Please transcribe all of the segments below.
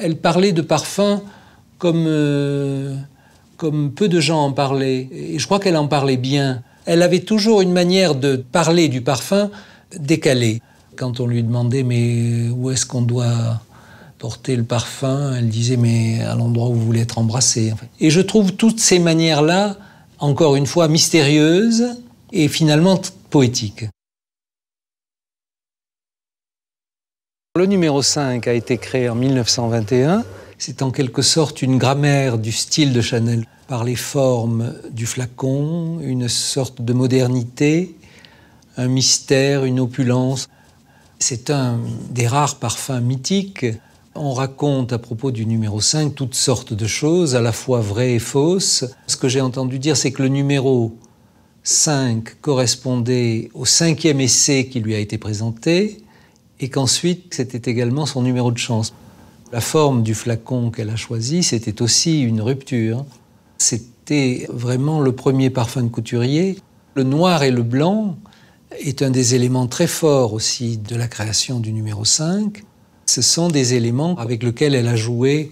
elle parlait de parfum comme, euh, comme peu de gens en parlaient. Et je crois qu'elle en parlait bien. Elle avait toujours une manière de parler du parfum décalée. Quand on lui demandait mais où est-ce qu'on doit porter le parfum, elle disait mais à l'endroit où vous voulez être embrassé. Et je trouve toutes ces manières-là, encore une fois, mystérieuses et finalement poétiques. Le numéro 5 a été créé en 1921. C'est en quelque sorte une grammaire du style de Chanel par les formes du flacon, une sorte de modernité, un mystère, une opulence. C'est un des rares parfums mythiques. On raconte à propos du numéro 5 toutes sortes de choses, à la fois vraies et fausses. Ce que j'ai entendu dire, c'est que le numéro 5 correspondait au cinquième essai qui lui a été présenté, et qu'ensuite c'était également son numéro de chance. La forme du flacon qu'elle a choisi, c'était aussi une rupture. C'était vraiment le premier parfum de couturier. Le noir et le blanc est un des éléments très forts aussi de la création du numéro 5. Ce sont des éléments avec lesquels elle a joué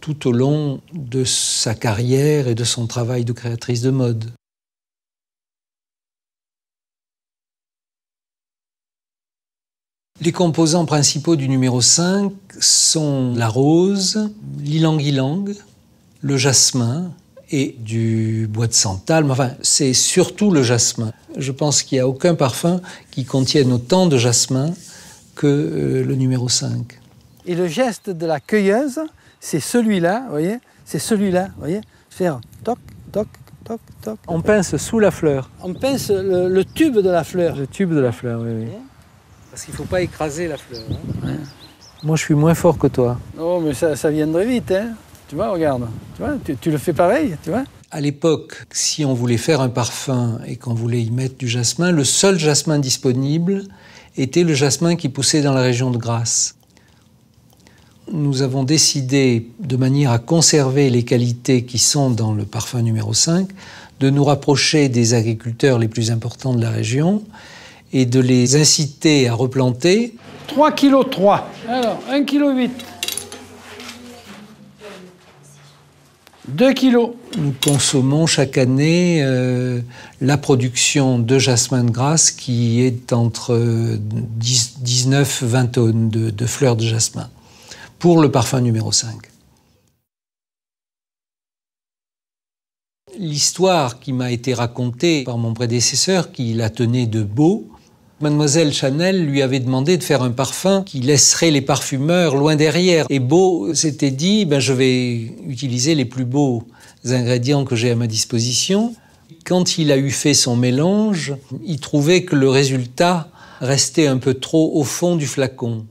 tout au long de sa carrière et de son travail de créatrice de mode. Les composants principaux du numéro 5 sont la rose, l'ylang-ylang, le jasmin et du bois de santal. Enfin, c'est surtout le jasmin. Je pense qu'il n'y a aucun parfum qui contienne autant de jasmin que euh, le numéro 5. Et le geste de la cueilleuse, c'est celui-là, vous voyez C'est celui-là, vous voyez Faire toc, toc, toc, toc. On pince sous la fleur. On pince le, le, tube de la fleur. Le tube de la fleur, oui, oui. Parce qu'il ne faut pas écraser la fleur. Hein. Moi, je suis moins fort que toi. Non, mais ça, ça viendrait vite, hein. Tu vois, regarde. Tu vois, le fais pareil, tu vois. À l'époque, si on voulait faire un parfum et qu'on voulait y mettre du jasmin, le seul jasmin disponible était le jasmin qui poussait dans la région de Grasse. Nous avons décidé, de manière à conserver les qualités qui sont dans le parfum numéro 5, de nous rapprocher des agriculteurs les plus importants de la région et de les inciter à replanter. 3 kg 3. Alors, 1 kg 8. 2 kg. Nous consommons chaque année euh, la production de jasmin de grâce qui est entre 19-20 euh, tonnes de, de fleurs de jasmin pour le parfum numéro 5. L'histoire qui m'a été racontée par mon prédécesseur, qui la tenait de beau, Mademoiselle Chanel lui avait demandé de faire un parfum qui laisserait les parfumeurs loin derrière. Et Beau s'était dit, ben, je vais utiliser les plus beaux ingrédients que j'ai à ma disposition. Quand il a eu fait son mélange, il trouvait que le résultat restait un peu trop au fond du flacon.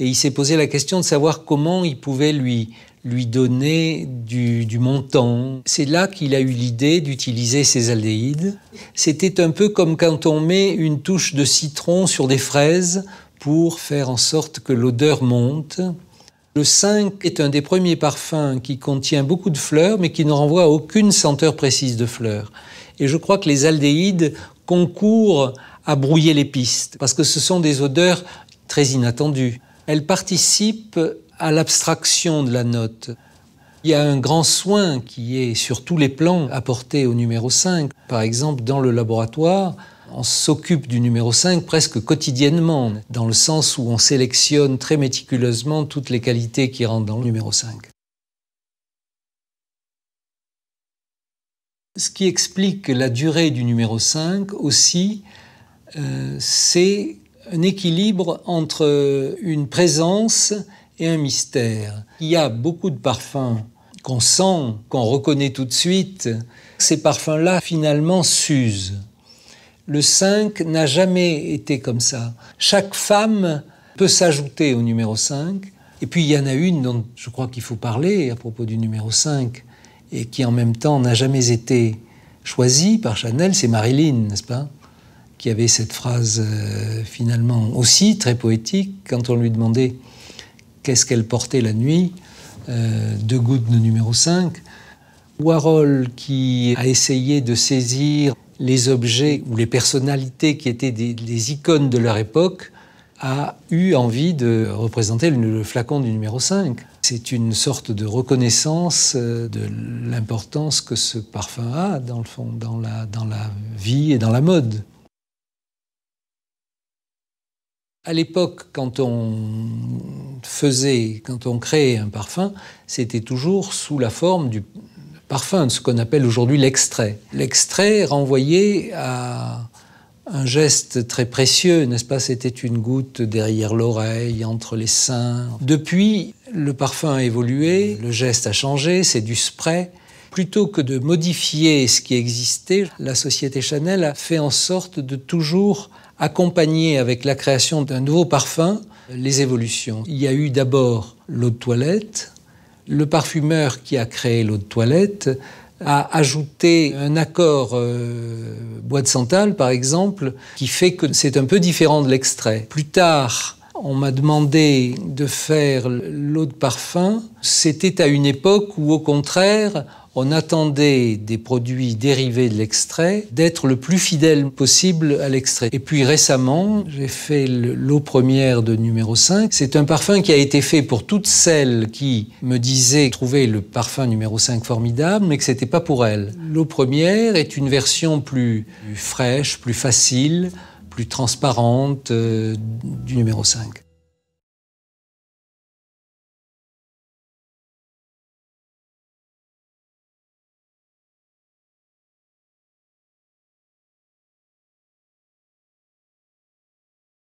Et il s'est posé la question de savoir comment il pouvait lui lui donner du, montant. C'est là qu'il a eu l'idée d'utiliser ces aldéhydes. C'était un peu comme quand on met une touche de citron sur des fraises pour faire en sorte que l'odeur monte. Le 5 est un des premiers parfums qui contient beaucoup de fleurs, mais qui ne renvoie aucune senteur précise de fleurs. Et je crois que les aldéhydes concourent à brouiller les pistes, parce que ce sont des odeurs très inattendues. Elles participent à l'abstraction de la note. Il y a un grand soin qui est sur tous les plans apporté au numéro 5. Par exemple, dans le laboratoire, on s'occupe du numéro 5 presque quotidiennement, dans le sens où on sélectionne très méticuleusement toutes les qualités qui rentrent dans le numéro 5. Ce qui explique la durée du numéro 5 aussi, euh, c'est un équilibre entre une présence et un mystère. Il y a beaucoup de parfums qu'on sent, qu'on reconnaît tout de suite. Ces parfums-là, finalement, s'usent. Le 5 n'a jamais été comme ça. Chaque femme peut s'ajouter au numéro 5. Et puis il y en a une dont je crois qu'il faut parler à propos du numéro 5 et qui en même temps n'a jamais été choisie par Chanel, c'est Marilyn, n'est-ce pas Qui avait cette phrase euh, finalement aussi très poétique quand on lui demandait Qu'est-ce qu'elle portait la nuit euh, De numéro 5. Warhol qui a essayé de saisir les objets ou les personnalités qui étaient des, icônes de leur époque a eu envie de représenter le, le flacon du numéro 5. C'est une sorte de reconnaissance euh, de l'importance que ce parfum a, dans le fond, dans la, dans la vie et dans la mode. À l'époque, quand on faisait, quand on créait un parfum, c'était toujours sous la forme du parfum, de ce qu'on appelle aujourd'hui l'extrait. L'extrait renvoyait à un geste très précieux, n'est-ce pas C'était une goutte derrière l'oreille, entre les seins. Depuis, le parfum a évolué, le geste a changé, c'est du spray plutôt que de modifier ce qui existait, la société Chanel a fait en sorte de toujours accompagner avec la création d'un nouveau parfum les évolutions. Il y a eu d'abord l'eau de toilette, le parfumeur qui a créé l'eau de toilette a ajouté un accord euh, bois de santal par exemple qui fait que c'est un peu différent de l'extrait. Plus tard, on m'a demandé de faire l'eau de parfum. C'était à une époque où, au contraire, on attendait des produits dérivés de l'extrait d'être le plus fidèle possible à l'extrait. Et puis récemment, j'ai fait l'eau première de numéro 5. C'est un parfum qui a été fait pour toutes celles qui me disaient trouver le parfum numéro 5 formidable, mais que ce n'était pas pour elles. L'eau première est une version plus fraîche, plus facile, plus transparente euh, du numéro 5.